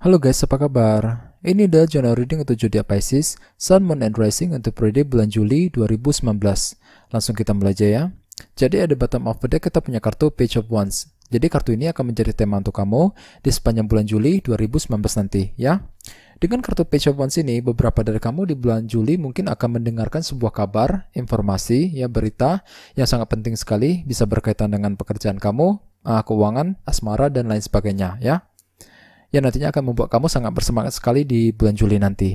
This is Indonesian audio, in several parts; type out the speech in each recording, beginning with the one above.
Halo guys, apa kabar? Ini adalah journal reading untuk Jodiac Pisces, Sun, Moon, and Rising untuk periode bulan Juli 2019. Langsung kita mulai ya. Jadi ada bottom of the deck kita punya kartu Page of Wands. Jadi kartu ini akan menjadi tema untuk kamu di sepanjang bulan Juli 2019 nanti ya. Dengan kartu Page of Wands ini, beberapa dari kamu di bulan Juli mungkin akan mendengarkan sebuah kabar, informasi, ya berita yang sangat penting sekali bisa berkaitan dengan pekerjaan kamu, eh, keuangan, asmara, dan lain sebagainya ya yang nantinya akan membuat kamu sangat bersemangat sekali di bulan Juli nanti.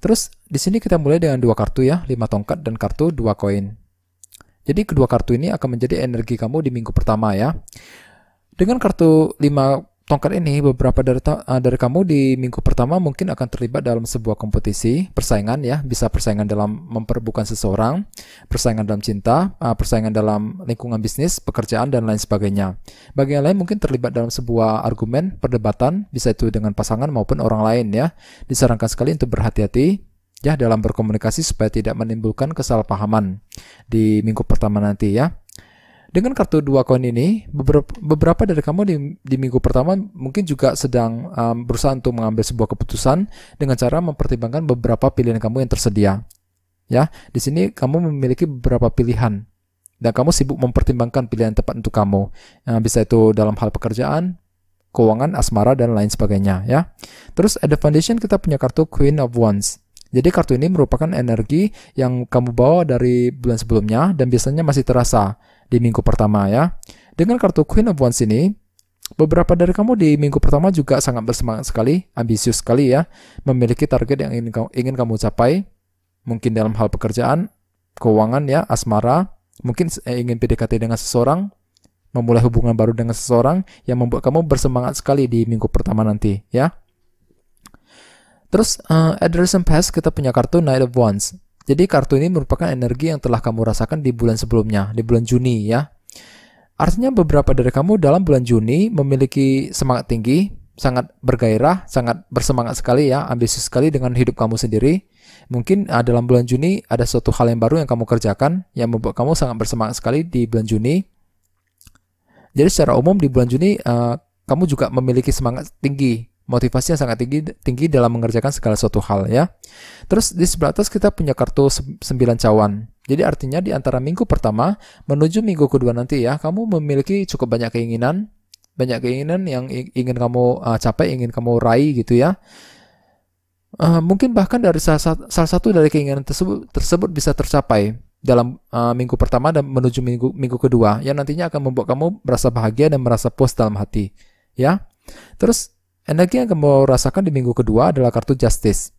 Terus di sini kita mulai dengan dua kartu ya, lima tongkat dan kartu dua koin. Jadi kedua kartu ini akan menjadi energi kamu di minggu pertama ya. Dengan kartu lima tongkat ini beberapa dari uh, dari kamu di minggu pertama mungkin akan terlibat dalam sebuah kompetisi persaingan ya bisa persaingan dalam memperbukan seseorang persaingan dalam cinta eh, persaingan dalam lingkungan bisnis pekerjaan dan lain sebagainya bagi yang lain mungkin terlibat dalam sebuah argumen perdebatan bisa itu dengan pasangan maupun orang lain ya disarankan sekali untuk berhati-hati ya dalam berkomunikasi supaya tidak menimbulkan kesalahpahaman di minggu pertama nanti ya dengan kartu dua koin ini, beberapa, beberapa dari kamu di, di minggu pertama mungkin juga sedang um, berusaha untuk mengambil sebuah keputusan dengan cara mempertimbangkan beberapa pilihan kamu yang tersedia. Ya, di sini kamu memiliki beberapa pilihan dan kamu sibuk mempertimbangkan pilihan tepat untuk kamu. Nah, bisa itu dalam hal pekerjaan, keuangan, asmara dan lain sebagainya ya. Terus ada foundation kita punya kartu Queen of Wands. Jadi kartu ini merupakan energi yang kamu bawa dari bulan sebelumnya dan biasanya masih terasa di minggu pertama ya. Dengan kartu Queen of Wands ini, beberapa dari kamu di minggu pertama juga sangat bersemangat sekali, ambisius sekali ya, memiliki target yang ingin kamu, ingin kamu capai, mungkin dalam hal pekerjaan, keuangan ya, asmara, mungkin eh, ingin PDKT dengan seseorang, memulai hubungan baru dengan seseorang yang membuat kamu bersemangat sekali di minggu pertama nanti ya. Terus uh, eh, at the recent past kita punya kartu Knight of Wands. Jadi kartu ini merupakan energi yang telah kamu rasakan di bulan sebelumnya, di bulan Juni ya. Artinya beberapa dari kamu dalam bulan Juni memiliki semangat tinggi, sangat bergairah, sangat bersemangat sekali ya, ambisius sekali dengan hidup kamu sendiri. Mungkin uh, dalam bulan Juni ada suatu hal yang baru yang kamu kerjakan yang membuat kamu sangat bersemangat sekali di bulan Juni. Jadi secara umum di bulan Juni uh, kamu juga memiliki semangat tinggi motivasi yang sangat tinggi tinggi dalam mengerjakan segala suatu hal ya. Terus di sebelah atas kita punya kartu 9 cawan. Jadi artinya di antara minggu pertama menuju minggu kedua nanti ya, kamu memiliki cukup banyak keinginan, banyak keinginan yang ingin kamu uh, capai, ingin kamu raih gitu ya. Uh, mungkin bahkan dari salah satu, salah satu dari keinginan tersebut tersebut bisa tercapai dalam uh, minggu pertama dan menuju minggu minggu kedua yang nantinya akan membuat kamu merasa bahagia dan merasa puas dalam hati ya terus Energi yang kamu rasakan di minggu kedua adalah kartu justice.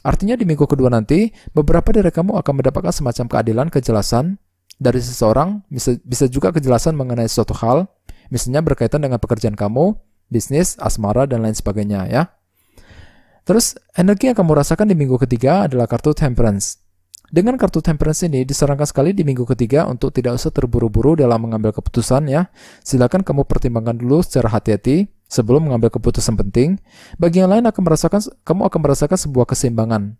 Artinya di minggu kedua nanti, beberapa dari kamu akan mendapatkan semacam keadilan, kejelasan dari seseorang, bisa, bisa juga kejelasan mengenai suatu hal, misalnya berkaitan dengan pekerjaan kamu, bisnis, asmara, dan lain sebagainya ya. Terus, energi yang kamu rasakan di minggu ketiga adalah kartu temperance. Dengan kartu temperance ini disarankan sekali di minggu ketiga untuk tidak usah terburu-buru dalam mengambil keputusan ya. Silakan kamu pertimbangkan dulu secara hati-hati Sebelum mengambil keputusan penting, bagi yang lain akan merasakan kamu akan merasakan sebuah keseimbangan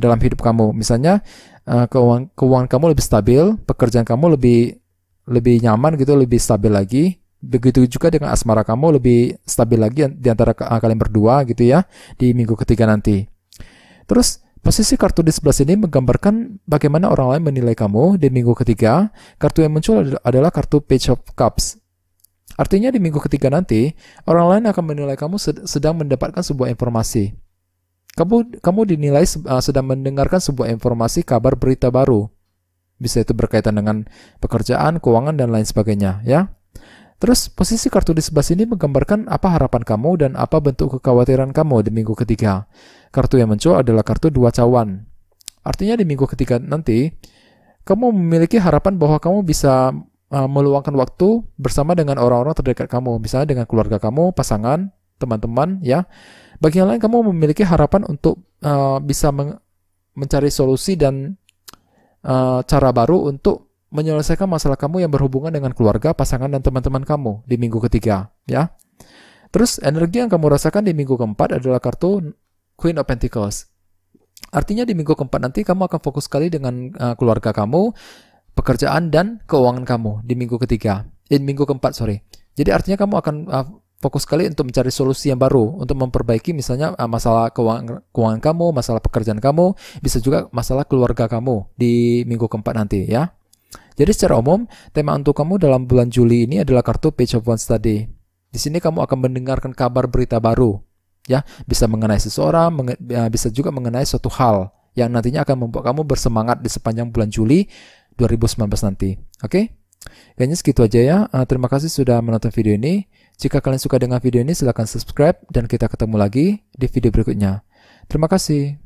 dalam hidup kamu. Misalnya eh, keuangan, keuangan kamu lebih stabil, pekerjaan kamu lebih lebih nyaman gitu, lebih stabil lagi. Begitu juga dengan asmara kamu lebih stabil lagi di antara kalian berdua gitu ya di minggu ketiga nanti. Terus Posisi kartu di sebelah sini menggambarkan bagaimana orang lain menilai kamu di minggu ketiga. Kartu yang muncul adalah kartu Page of Cups. Artinya di minggu ketiga nanti, orang lain akan menilai kamu sedang mendapatkan sebuah informasi. Kamu kamu dinilai eh, sedang mendengarkan sebuah informasi kabar berita baru. Bisa itu berkaitan dengan pekerjaan, keuangan dan lain sebagainya, ya. Terus posisi kartu di sebelah sini menggambarkan apa harapan kamu dan apa bentuk kekhawatiran kamu di minggu ketiga. Kartu yang muncul adalah kartu dua cawan. Artinya di minggu ketiga nanti, kamu memiliki harapan bahwa kamu bisa Uh, meluangkan waktu bersama dengan orang-orang terdekat kamu, misalnya dengan keluarga kamu, pasangan, teman-teman, ya. Bagi yang lain, kamu memiliki harapan untuk uh, bisa men mencari solusi dan uh, cara baru untuk menyelesaikan masalah kamu yang berhubungan dengan keluarga, pasangan, dan teman-teman kamu di minggu ketiga, ya. Terus energi yang kamu rasakan di minggu keempat adalah kartu Queen of Pentacles. Artinya di minggu keempat nanti kamu akan fokus sekali dengan uh, keluarga kamu, pekerjaan dan keuangan kamu di minggu ketiga, eh, minggu keempat sorry. Jadi artinya kamu akan uh, fokus sekali untuk mencari solusi yang baru untuk memperbaiki misalnya uh, masalah keuangan, keuangan kamu, masalah pekerjaan kamu, bisa juga masalah keluarga kamu di minggu keempat nanti ya. Jadi secara umum, tema untuk kamu dalam bulan Juli ini adalah kartu Page of Wands tadi. Di sini kamu akan mendengarkan kabar berita baru, ya, bisa mengenai seseorang, menge ah, bisa juga mengenai suatu hal yang nantinya akan membuat kamu bersemangat di sepanjang bulan Juli 2019 nanti. Oke? Okay? Kayaknya segitu aja ya. Uh, terima kasih sudah menonton video ini. Jika kalian suka dengan video ini, silahkan subscribe dan kita ketemu lagi di video berikutnya. Terima kasih.